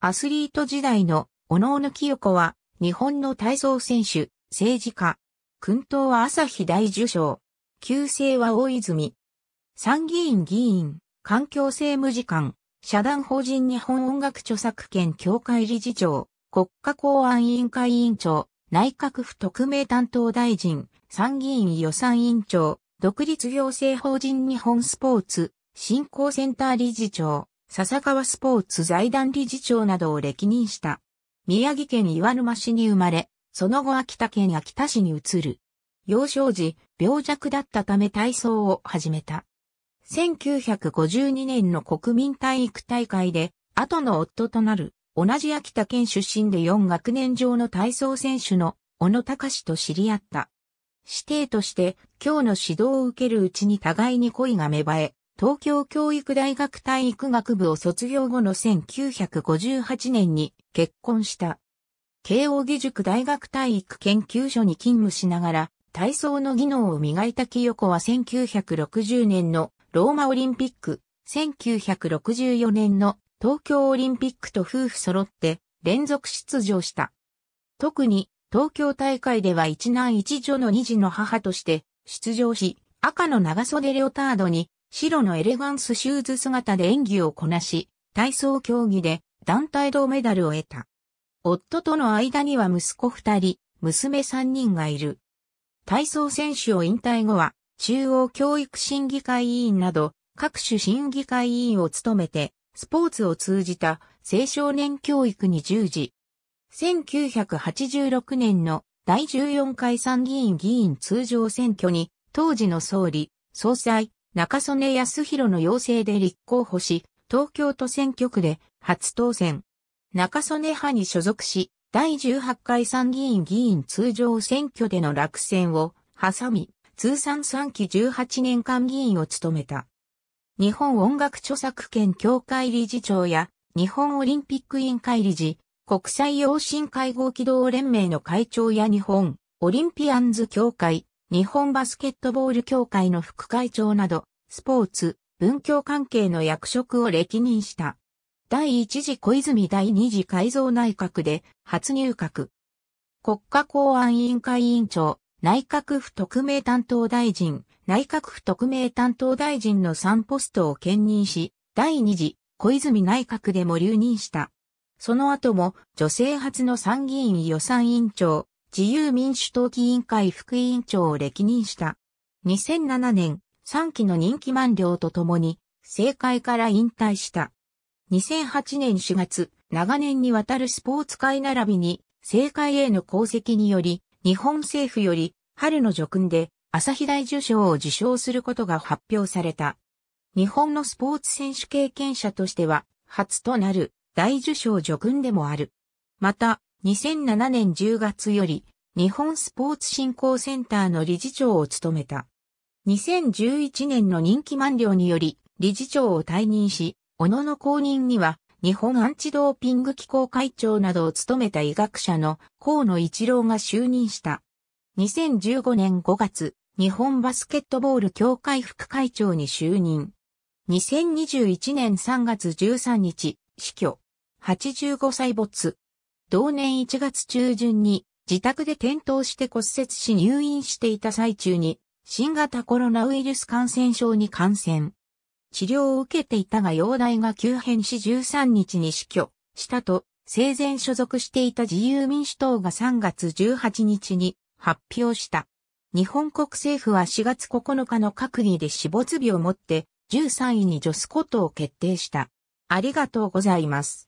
アスリート時代の小野尾清子は、日本の体操選手、政治家。君党は朝日大受賞。旧姓は大泉。参議院議員、環境政務次官、社団法人日本音楽著作権協会理事長、国家公安委員会委員長、内閣府特命担当大臣、参議院予算委員長、独立行政法人日本スポーツ、振興センター理事長。笹川スポーツ財団理事長などを歴任した。宮城県岩沼市に生まれ、その後秋田県秋田市に移る。幼少時、病弱だったため体操を始めた。1952年の国民体育大会で、後の夫となる、同じ秋田県出身で4学年上の体操選手の小野隆と知り合った。師弟として、今日の指導を受けるうちに互いに恋が芽生え、東京教育大学体育学部を卒業後の1958年に結婚した。慶応義塾大学体育研究所に勤務しながら体操の技能を磨いた清子は1960年のローマオリンピック、1964年の東京オリンピックと夫婦揃って連続出場した。特に東京大会では一男一女の二児の母として出場し、赤の長袖レオタードに白のエレガンスシューズ姿で演技をこなし、体操競技で団体銅メダルを得た。夫との間には息子二人、娘三人がいる。体操選手を引退後は、中央教育審議会委員など、各種審議会委員を務めて、スポーツを通じた青少年教育に従事。1986年の第14回参議院議員通常選挙に、当時の総理、総裁、中曽根康弘の要請で立候補し、東京都選挙区で初当選。中曽根派に所属し、第18回参議院議員通常選挙での落選を挟み、通算3期18年間議員を務めた。日本音楽著作権協会理事長や日本オリンピック委員会理事、国際養親会合機動連盟の会長や日本オリンピアンズ協会、日本バスケットボール協会の副会長など、スポーツ、文教関係の役職を歴任した。第1次小泉第2次改造内閣で初入閣。国家公安委員会委員長、内閣府特命担当大臣、内閣府特命担当大臣の3ポストを兼任し、第2次小泉内閣でも留任した。その後も女性初の参議院予算委員長、自由民主党議員会副委員長を歴任した。2007年、3期の人気満了とともに、政界から引退した。2008年4月、長年にわたるスポーツ界並びに、政界への功績により、日本政府より、春の叙勲で、朝日大受賞を受賞することが発表された。日本のスポーツ選手経験者としては、初となる大受賞叙勲でもある。また、2007年10月より、日本スポーツ振興センターの理事長を務めた。2011年の任期満了により、理事長を退任し、小野の後任には、日本アンチドーピング機構会長などを務めた医学者の河野一郎が就任した。2015年5月、日本バスケットボール協会副会長に就任。2021年3月13日、死去。85歳没。同年1月中旬に自宅で転倒して骨折し入院していた最中に新型コロナウイルス感染症に感染。治療を受けていたが容体が急変し13日に死去したと、生前所属していた自由民主党が3月18日に発表した。日本国政府は4月9日の閣議で死没日をもって13位に除すことを決定した。ありがとうございます。